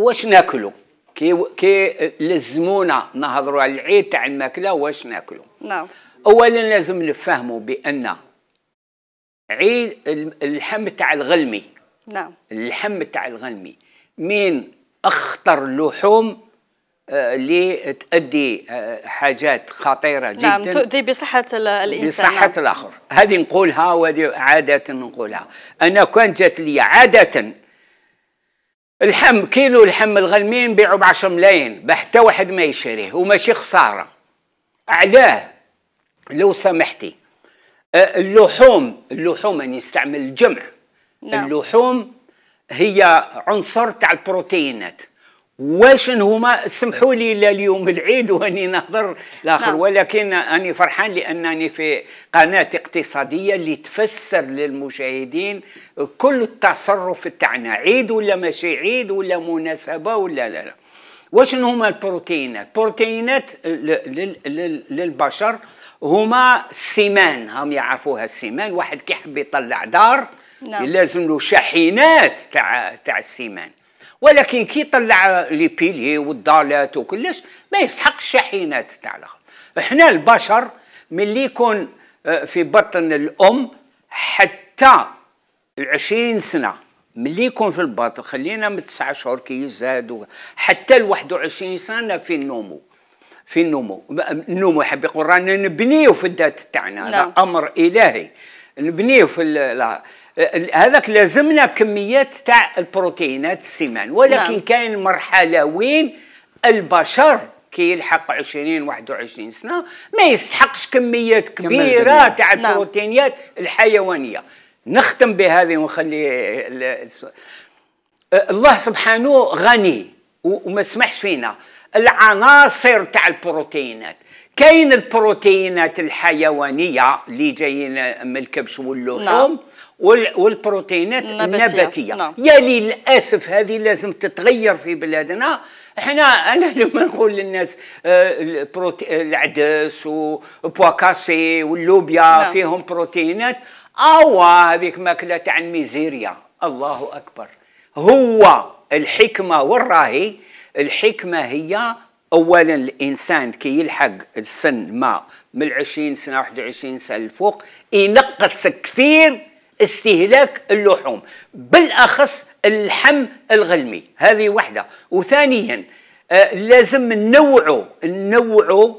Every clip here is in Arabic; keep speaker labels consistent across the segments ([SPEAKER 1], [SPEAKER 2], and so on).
[SPEAKER 1] واش ناكلوا كي كي لزمونا نهضروا على العيد تاع الماكله واش ناكلوا نعم اولا لازم نفهموا بان عيد اللحم تاع الغلمي نعم اللحم تاع الغلمي من اخطر اللحوم آه، اللي تؤدي آه، حاجات خطيره نعم، جدا نعم تؤدي بصحه الانسان بصحه نعم. الاخر هذه نقولها وهذه عاده نقولها انا كان جات لي عاده الحم كيلو الحم الغلمين نبيعو ب 10 ملايين حتى واحد ما يشريه وماشي خساره علاه لو سمحتي أه، اللحوم اللحوم اني نستعمل الجمع نعم. اللحوم هي عنصر تاع البروتينات واش هما سمحوا لي لا اليوم العيد واني نهضر لاخر نعم. ولكن اني فرحان لانني في قناه اقتصاديه اللي تفسر للمشاهدين كل التصرف تاعنا عيد ولا ماشي عيد ولا مناسبه ولا لا لا واش هما البروتينات البروتينات للبشر هما السمان هم يعرفوها السمان واحد كيحب يطلع دار نعم. لازم له شاحنات تاع تاع السمان ولكن كي طلع لي بيلي والدالات وكلش ما يسحق الشاحنات تاع الاخر احنا البشر ملي يكون آه، في بطن الام حتى 20 سنه ملي يكون في البطن خلينا من تسعة شهور كي يزاد حتى ال 21 سنه في النمو في النمو النمو يحب يقول رانا نبنيه في الذات تاعنا هذا نعم. امر الهي نبنيه في لا هذاك لازمنا كميات تاع البروتينات السمان ولكن نعم. كاين مرحله وين البشر كي يلحق 20 21 سنه ما يستحقش كميات كبيره تاع نعم. البروتينات نعم. الحيوانيه نختم بهذه ونخلي الله سبحانه غني وما سمحش فينا العناصر تاع البروتينات كاين البروتينات الحيوانيه اللي جايين من الكبش نعم. واللحوم نعم. والبروتينات النباتية, النباتية. نعم. يا للأسف هذه لازم تتغير في بلادنا احنا انا لما نقول للناس آه، العدس وبواكاسي واللوبيا نعم. فيهم بروتينات اوا هذيك ماكله تاع الميزيريا الله اكبر هو الحكمه والراهي الحكمه هي اولا الانسان كي يلحق السن ما من 20 سنه 21 سنه الفوق ينقص كثير استهلاك اللحوم بالاخص اللحم الغلمي هذه وحده وثانيا آه، لازم ننوعوا ننوعوا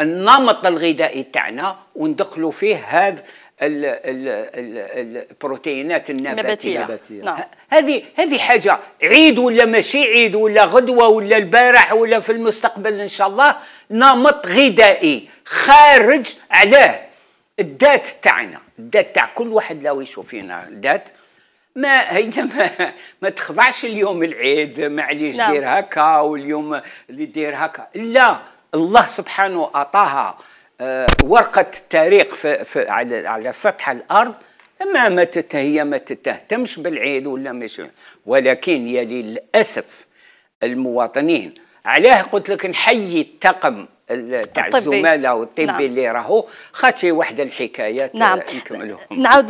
[SPEAKER 1] النمط الغذائي تاعنا وندخلوا فيه هذا البروتينات النباتيه, النباتية. نعم. هذه هذه حاجه عيد ولا ماشي عيد ولا غدوه ولا البارح ولا في المستقبل ان شاء الله نمط غذائي خارج عليه الدات تاعنا الدات تاع كل واحد لا يشوف فينا الدات ما هي ما, ما تخضعش اليوم العيد معليش نعم. دير هكا واليوم اللي دير هكا لا الله سبحانه اعطاها آه، ورقه التاريخ في في على على سطح الارض ما ما هي ما تتهتمش بالعيد ولا مش ولكن يا للاسف المواطنين علاه قلت لك نحيي الطاقم تاع الزملاء الطبي نعم. اللي راهو خاطي واحد الحكايات نعم نكملوهم نعم.